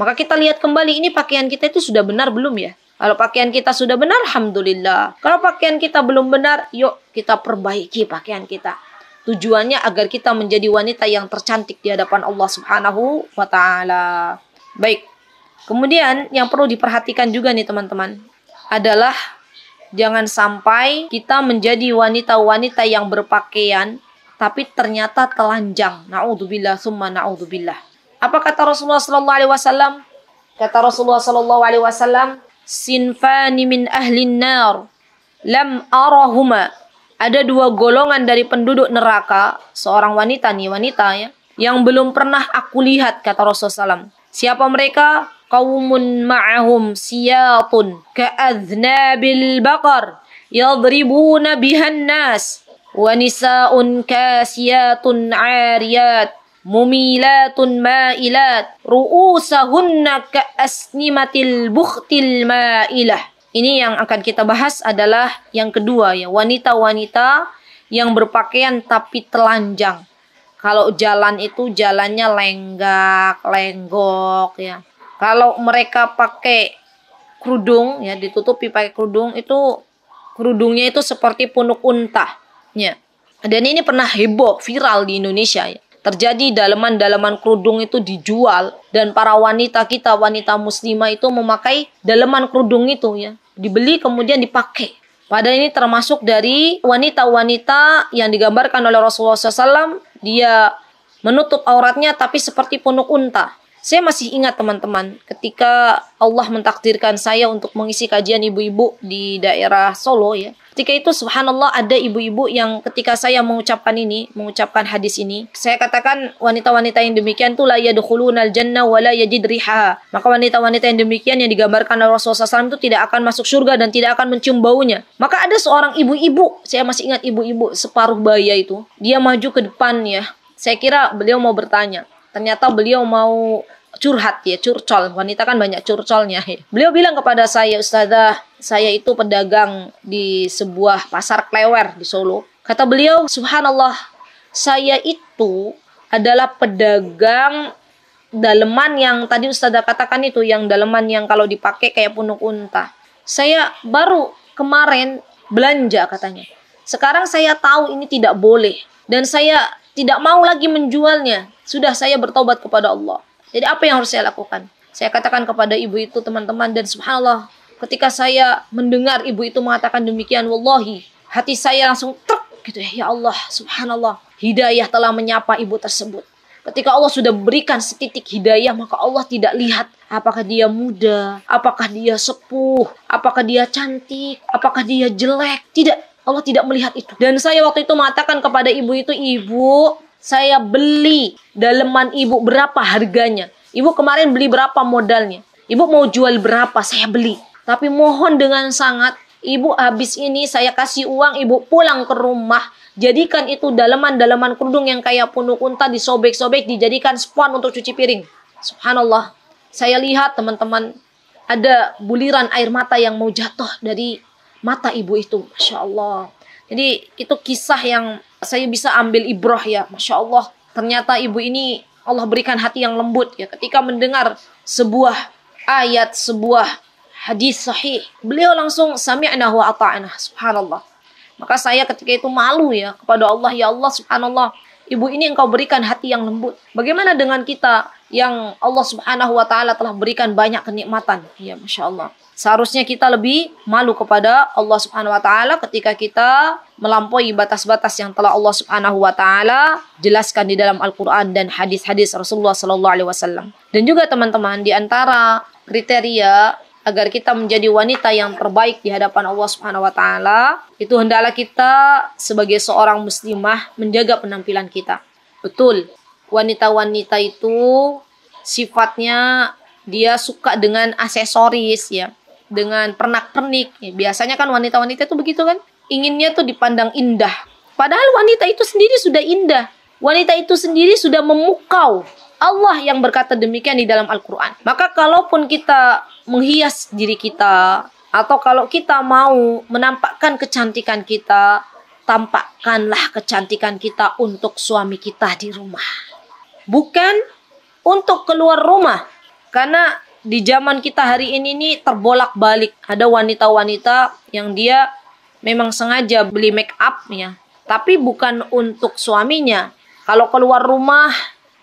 Maka kita lihat kembali ini pakaian kita itu sudah benar belum ya? Kalau pakaian kita sudah benar, alhamdulillah. Kalau pakaian kita belum benar, yuk kita perbaiki pakaian kita. Tujuannya agar kita menjadi wanita yang tercantik di hadapan Allah Subhanahu wa taala. Baik, Kemudian yang perlu diperhatikan juga nih teman-teman adalah jangan sampai kita menjadi wanita-wanita yang berpakaian tapi ternyata telanjang. Nauzubillah summa nauzubillah. Apa kata Rasulullah sallallahu alaihi wasallam? Kata Rasulullah sallallahu alaihi wasallam, "Sinfani min ahli nar lam arahuma." Ada dua golongan dari penduduk neraka, seorang wanita nih, wanita ya, yang belum pernah aku lihat kata Rasulullah SAW. Siapa mereka? قوم ma'ahum siyatun ka'adhnabil البقر yadribuna bihan nas wa nisa'un kasiyatun 'ariyat mumilatun ma'ilat ru'usahunna ka'asnimatil bukhtil ma'ilah ini yang akan kita bahas adalah yang kedua ya wanita-wanita yang berpakaian tapi telanjang kalau jalan itu jalannya lenggak lenggok ya kalau mereka pakai kerudung ya ditutupi pakai kerudung itu kerudungnya itu seperti punuk unta ya. Dan ini pernah heboh viral di Indonesia ya. Terjadi daleman-daleman kerudung itu dijual dan para wanita kita wanita muslimah itu memakai daleman kerudung itu ya. Dibeli kemudian dipakai. Padahal ini termasuk dari wanita-wanita yang digambarkan oleh Rasulullah SAW. Dia menutup auratnya tapi seperti punuk unta. Saya masih ingat teman-teman ketika Allah mentakdirkan saya untuk mengisi kajian ibu-ibu di daerah Solo ya. Ketika itu subhanallah ada ibu-ibu yang ketika saya mengucapkan ini, mengucapkan hadis ini, saya katakan wanita-wanita yang demikian tuh la al jannah wa la yajid riha. Maka wanita-wanita yang demikian yang digambarkan oleh Rasulullah SAW itu tidak akan masuk surga dan tidak akan mencium baunya. Maka ada seorang ibu-ibu, saya masih ingat ibu-ibu separuh baya itu, dia maju ke depan ya. Saya kira beliau mau bertanya. Ternyata beliau mau curhat ya curcol wanita kan banyak curcolnya ya. beliau bilang kepada saya ustazah saya itu pedagang di sebuah pasar klewer di Solo kata beliau subhanallah saya itu adalah pedagang daleman yang tadi ustazah katakan itu yang daleman yang kalau dipakai kayak punuk unta saya baru kemarin belanja katanya sekarang saya tahu ini tidak boleh dan saya tidak mau lagi menjualnya sudah saya bertobat kepada Allah jadi apa yang harus saya lakukan? Saya katakan kepada ibu itu teman-teman dan subhanallah ketika saya mendengar ibu itu mengatakan demikian wallahi hati saya langsung truk gitu ya. ya Allah subhanallah hidayah telah menyapa ibu tersebut. Ketika Allah sudah berikan setitik hidayah, maka Allah tidak lihat apakah dia muda, apakah dia sepuh, apakah dia cantik, apakah dia jelek. Tidak, Allah tidak melihat itu. Dan saya waktu itu mengatakan kepada ibu itu, ibu, saya beli daleman ibu berapa harganya. Ibu kemarin beli berapa modalnya. Ibu mau jual berapa, saya beli. Tapi mohon dengan sangat, ibu habis ini saya kasih uang, ibu pulang ke rumah. Jadikan itu daleman-daleman kerudung yang kayak punuk unta disobek-sobek, dijadikan spon untuk cuci piring. Subhanallah. Saya lihat teman-teman, ada buliran air mata yang mau jatuh dari mata ibu itu. Masya Allah. Jadi itu kisah yang saya bisa ambil ibrah ya. Masya Allah, ternyata ibu ini Allah berikan hati yang lembut ya. Ketika mendengar sebuah ayat, sebuah hadis sahih, beliau langsung sami'na wa ata'na. Subhanallah. Maka saya ketika itu malu ya kepada Allah, ya Allah subhanallah. Ibu ini engkau berikan hati yang lembut. Bagaimana dengan kita yang Allah Subhanahu wa taala telah berikan banyak kenikmatan? Ya, Masya Allah. Seharusnya kita lebih malu kepada Allah Subhanahu wa taala ketika kita melampaui batas-batas yang telah Allah Subhanahu wa taala jelaskan di dalam Al-Qur'an dan hadis-hadis Rasulullah sallallahu alaihi wasallam. Dan juga teman-teman di antara kriteria agar kita menjadi wanita yang terbaik di hadapan Allah Subhanahu wa taala, itu hendaklah kita sebagai seorang muslimah menjaga penampilan kita. Betul. Wanita-wanita itu sifatnya dia suka dengan aksesoris ya, dengan pernak-pernik. biasanya kan wanita-wanita itu begitu kan, inginnya tuh dipandang indah. Padahal wanita itu sendiri sudah indah. Wanita itu sendiri sudah memukau Allah yang berkata demikian di dalam Al-Quran. Maka kalaupun kita menghias diri kita, atau kalau kita mau menampakkan kecantikan kita, tampakkanlah kecantikan kita untuk suami kita di rumah. Bukan untuk keluar rumah. Karena di zaman kita hari ini nih terbolak-balik. Ada wanita-wanita yang dia memang sengaja beli make up ya, tapi bukan untuk suaminya. Kalau keluar rumah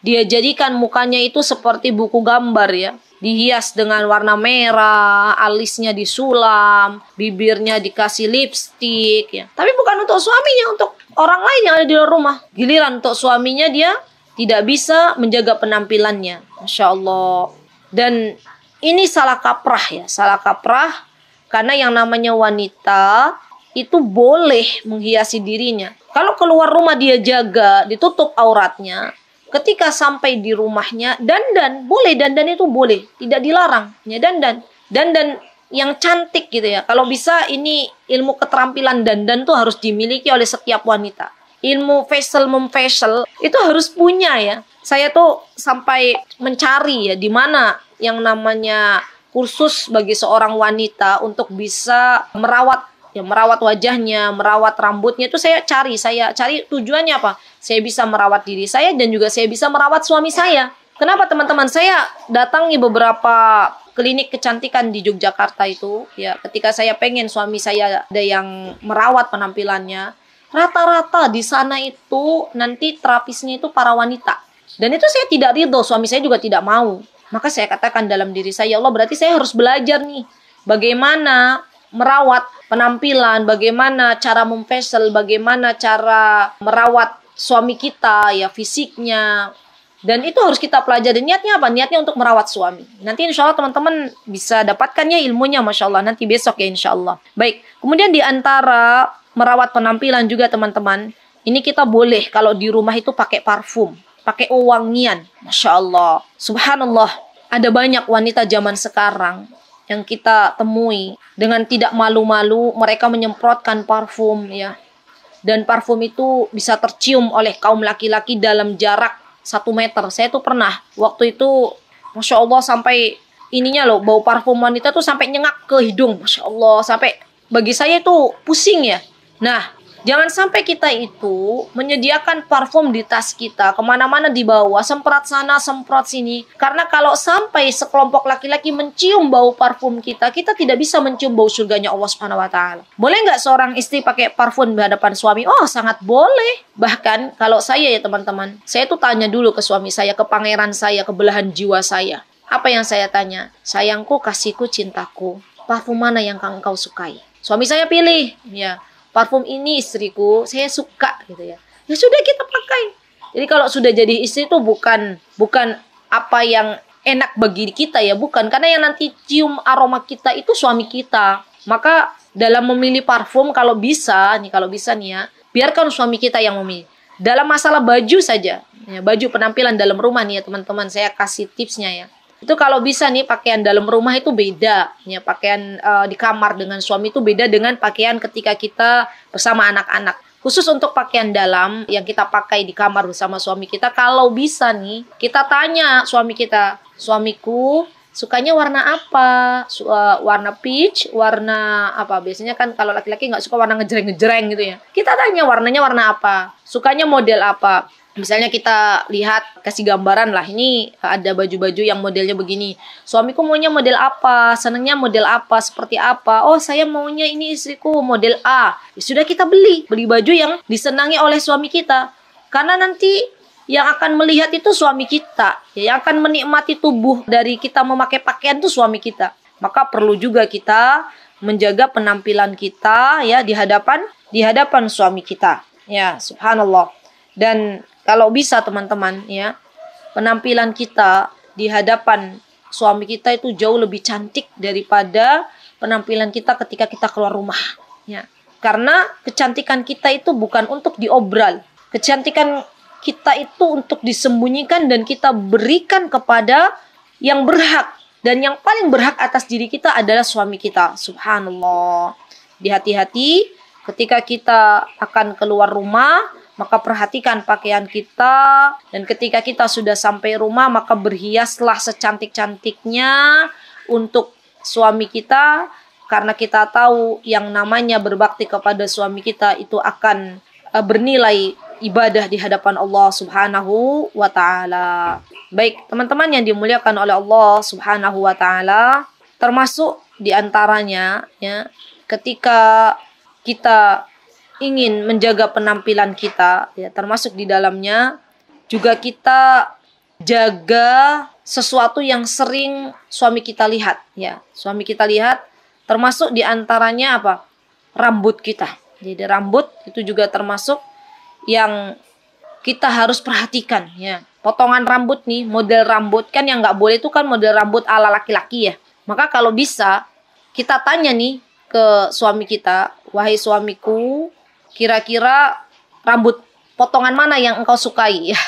dia jadikan mukanya itu seperti buku gambar ya. Dihias dengan warna merah, alisnya disulam, bibirnya dikasih lipstik ya. Tapi bukan untuk suaminya, untuk orang lain yang ada di luar rumah. Giliran untuk suaminya dia tidak bisa menjaga penampilannya. Masya Allah. Dan ini salah kaprah ya, salah kaprah karena yang namanya wanita itu boleh menghiasi dirinya. Kalau keluar rumah dia jaga, ditutup auratnya, ketika sampai di rumahnya dandan boleh dandan itu boleh tidak dilarang ya dandan dandan yang cantik gitu ya kalau bisa ini ilmu keterampilan dandan tuh harus dimiliki oleh setiap wanita ilmu facial memfacial itu harus punya ya saya tuh sampai mencari ya di mana yang namanya kursus bagi seorang wanita untuk bisa merawat ya merawat wajahnya, merawat rambutnya itu saya cari, saya cari tujuannya apa? Saya bisa merawat diri saya dan juga saya bisa merawat suami saya. Kenapa teman-teman saya datangi beberapa klinik kecantikan di Yogyakarta itu ya ketika saya pengen suami saya ada yang merawat penampilannya rata-rata di sana itu nanti terapisnya itu para wanita dan itu saya tidak ridho suami saya juga tidak mau maka saya katakan dalam diri saya ya Allah berarti saya harus belajar nih bagaimana merawat penampilan, bagaimana cara memfesel, bagaimana cara merawat suami kita, ya fisiknya. Dan itu harus kita pelajari. Niatnya apa? Niatnya untuk merawat suami. Nanti insya Allah teman-teman bisa dapatkannya ilmunya, masya Allah. Nanti besok ya insya Allah. Baik, kemudian di antara merawat penampilan juga teman-teman, ini kita boleh kalau di rumah itu pakai parfum, pakai wangian. Masya Allah, subhanallah. Ada banyak wanita zaman sekarang yang kita temui dengan tidak malu-malu mereka menyemprotkan parfum ya dan parfum itu bisa tercium oleh kaum laki-laki dalam jarak satu meter saya tuh pernah waktu itu masya allah sampai ininya loh bau parfum wanita tuh sampai nyengak ke hidung masya allah sampai bagi saya itu pusing ya nah Jangan sampai kita itu menyediakan parfum di tas kita, kemana-mana di bawah semprot sana, semprot sini. Karena kalau sampai sekelompok laki-laki mencium bau parfum kita, kita tidak bisa mencium bau surganya Allah Subhanahu wa taala. Boleh nggak seorang istri pakai parfum di hadapan suami? Oh, sangat boleh. Bahkan kalau saya ya teman-teman, saya tuh tanya dulu ke suami saya, ke pangeran saya, ke belahan jiwa saya. Apa yang saya tanya? Sayangku, kasihku, cintaku. Parfum mana yang engkau sukai? Suami saya pilih, ya parfum ini istriku saya suka gitu ya ya sudah kita pakai jadi kalau sudah jadi istri itu bukan bukan apa yang enak bagi kita ya bukan karena yang nanti cium aroma kita itu suami kita maka dalam memilih parfum kalau bisa nih kalau bisa nih ya biarkan suami kita yang memilih dalam masalah baju saja ya, baju penampilan dalam rumah nih ya teman-teman saya kasih tipsnya ya itu kalau bisa nih pakaian dalam rumah itu beda, ya pakaian uh, di kamar dengan suami itu beda dengan pakaian ketika kita bersama anak-anak. Khusus untuk pakaian dalam yang kita pakai di kamar bersama suami kita, kalau bisa nih kita tanya suami kita, suamiku sukanya warna apa Su eh, warna peach warna apa biasanya kan kalau laki-laki nggak suka warna ngejreng ngejreng gitu ya kita tanya warnanya warna apa sukanya model apa Misalnya kita lihat kasih gambaran lah ini ada baju-baju yang modelnya begini. Suamiku maunya model apa? Senangnya model apa? Seperti apa? Oh, saya maunya ini istriku model A. Ya, sudah kita beli, beli baju yang disenangi oleh suami kita. Karena nanti yang akan melihat itu suami kita, ya, yang akan menikmati tubuh dari kita memakai pakaian itu suami kita. Maka perlu juga kita menjaga penampilan kita ya di hadapan di hadapan suami kita. Ya, subhanallah. Dan kalau bisa teman-teman ya penampilan kita di hadapan suami kita itu jauh lebih cantik daripada penampilan kita ketika kita keluar rumah ya karena kecantikan kita itu bukan untuk diobral kecantikan kita itu untuk disembunyikan dan kita berikan kepada yang berhak dan yang paling berhak atas diri kita adalah suami kita subhanallah di hati hati ketika kita akan keluar rumah maka perhatikan pakaian kita dan ketika kita sudah sampai rumah maka berhiaslah secantik-cantiknya untuk suami kita karena kita tahu yang namanya berbakti kepada suami kita itu akan eh, bernilai ibadah di hadapan Allah Subhanahu wa taala. Baik, teman-teman yang dimuliakan oleh Allah Subhanahu wa taala, termasuk di antaranya ya ketika kita ingin menjaga penampilan kita ya termasuk di dalamnya juga kita jaga sesuatu yang sering suami kita lihat ya suami kita lihat termasuk diantaranya apa rambut kita jadi rambut itu juga termasuk yang kita harus perhatikan ya potongan rambut nih model rambut kan yang nggak boleh itu kan model rambut ala laki-laki ya maka kalau bisa kita tanya nih ke suami kita wahai suamiku kira-kira rambut potongan mana yang engkau sukai ya.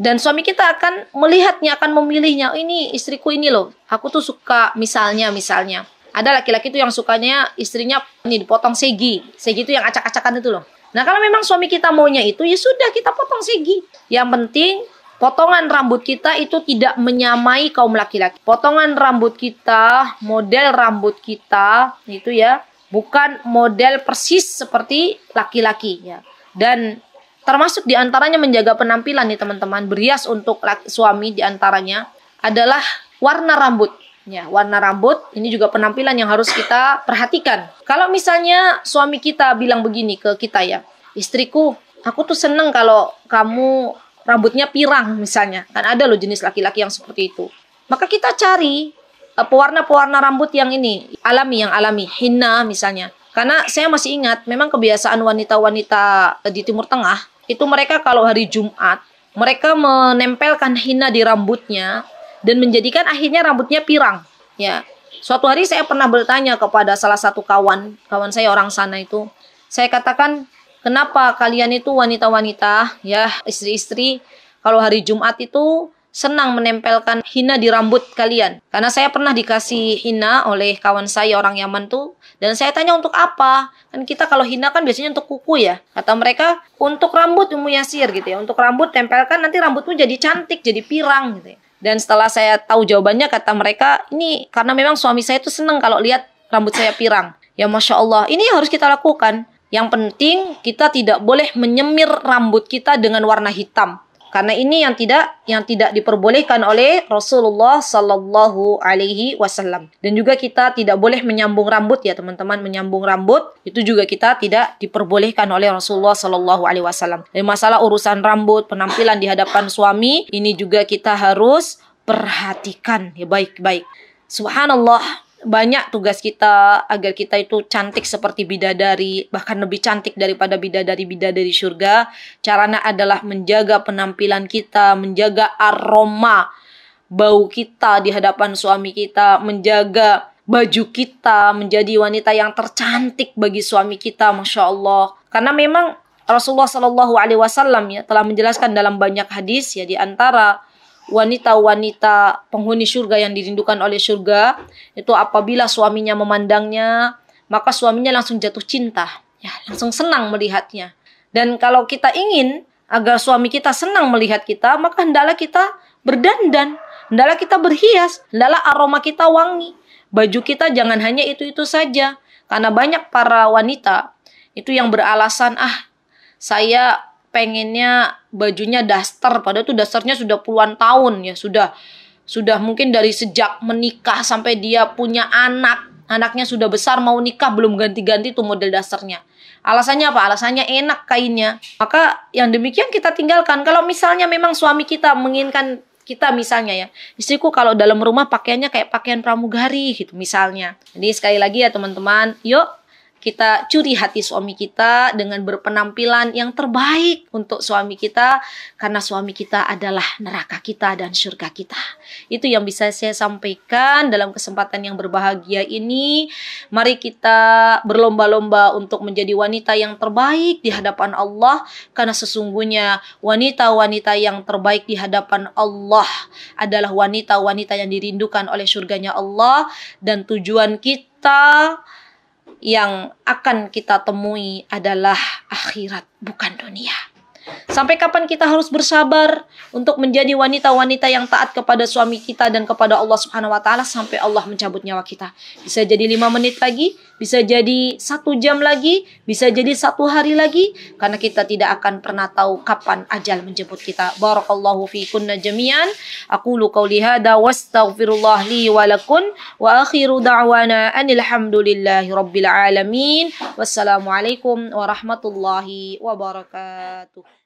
Dan suami kita akan melihatnya, akan memilihnya. Oh, ini istriku ini loh, aku tuh suka misalnya, misalnya. Ada laki-laki tuh yang sukanya istrinya ini dipotong segi. Segi itu yang acak-acakan itu loh. Nah kalau memang suami kita maunya itu, ya sudah kita potong segi. Yang penting Potongan rambut kita itu tidak menyamai kaum laki-laki. Potongan rambut kita, model rambut kita, itu ya, bukan model persis seperti laki-laki ya. Dan termasuk diantaranya menjaga penampilan nih teman-teman berias untuk laki, suami diantaranya adalah warna rambut ya warna rambut ini juga penampilan yang harus kita perhatikan kalau misalnya suami kita bilang begini ke kita ya istriku aku tuh seneng kalau kamu rambutnya pirang misalnya kan ada loh jenis laki-laki yang seperti itu maka kita cari Eh, pewarna-pewarna rambut yang ini alami yang alami hina misalnya karena saya masih ingat memang kebiasaan wanita-wanita eh, di Timur Tengah itu mereka kalau hari Jumat mereka menempelkan hina di rambutnya dan menjadikan akhirnya rambutnya pirang ya suatu hari saya pernah bertanya kepada salah satu kawan kawan saya orang sana itu saya katakan kenapa kalian itu wanita-wanita ya istri-istri kalau hari Jumat itu senang menempelkan hina di rambut kalian. Karena saya pernah dikasih hina oleh kawan saya orang Yaman tuh dan saya tanya untuk apa? Kan kita kalau hina kan biasanya untuk kuku ya. Kata mereka untuk rambut umu yasir gitu ya. Untuk rambut tempelkan nanti rambutmu jadi cantik, jadi pirang gitu ya. Dan setelah saya tahu jawabannya kata mereka ini karena memang suami saya tuh seneng kalau lihat rambut saya pirang. Ya Masya Allah, ini harus kita lakukan. Yang penting kita tidak boleh menyemir rambut kita dengan warna hitam karena ini yang tidak yang tidak diperbolehkan oleh Rasulullah Sallallahu Alaihi Wasallam. Dan juga kita tidak boleh menyambung rambut ya teman-teman menyambung rambut itu juga kita tidak diperbolehkan oleh Rasulullah Sallallahu Alaihi Wasallam. Dan masalah urusan rambut penampilan di hadapan suami ini juga kita harus perhatikan ya baik-baik. Subhanallah banyak tugas kita agar kita itu cantik seperti bidadari bahkan lebih cantik daripada bidadari bidadari surga caranya adalah menjaga penampilan kita menjaga aroma bau kita di hadapan suami kita menjaga baju kita menjadi wanita yang tercantik bagi suami kita masya Allah karena memang Rasulullah Shallallahu Alaihi Wasallam ya telah menjelaskan dalam banyak hadis ya di antara wanita-wanita penghuni surga yang dirindukan oleh surga itu apabila suaminya memandangnya maka suaminya langsung jatuh cinta ya langsung senang melihatnya dan kalau kita ingin agar suami kita senang melihat kita maka hendaklah kita berdandan hendaklah kita berhias hendaklah aroma kita wangi baju kita jangan hanya itu-itu saja karena banyak para wanita itu yang beralasan ah saya pengennya bajunya daster padahal tuh dasarnya sudah puluhan tahun ya sudah sudah mungkin dari sejak menikah sampai dia punya anak anaknya sudah besar mau nikah belum ganti-ganti tuh model dasarnya alasannya apa alasannya enak kainnya maka yang demikian kita tinggalkan kalau misalnya memang suami kita menginginkan kita misalnya ya istriku kalau dalam rumah pakaiannya kayak pakaian pramugari gitu misalnya jadi sekali lagi ya teman-teman yuk kita curi hati suami kita dengan berpenampilan yang terbaik untuk suami kita karena suami kita adalah neraka kita dan surga kita. Itu yang bisa saya sampaikan dalam kesempatan yang berbahagia ini. Mari kita berlomba-lomba untuk menjadi wanita yang terbaik di hadapan Allah karena sesungguhnya wanita-wanita yang terbaik di hadapan Allah adalah wanita-wanita yang dirindukan oleh surganya Allah dan tujuan kita yang akan kita temui adalah akhirat, bukan dunia. Sampai kapan kita harus bersabar untuk menjadi wanita-wanita yang taat kepada suami kita dan kepada Allah Subhanahu wa taala sampai Allah mencabut nyawa kita. Bisa jadi lima menit lagi, bisa jadi satu jam lagi, bisa jadi satu hari lagi, karena kita tidak akan pernah tahu kapan ajal menjemput kita. Barakallahu kunna jami'an. Aku luka qauli hada astaghfirullah li wa wa akhiru da'wana anil hamdulillahi rabbil alamin. Wassalamualaikum warahmatullahi wabarakatuh.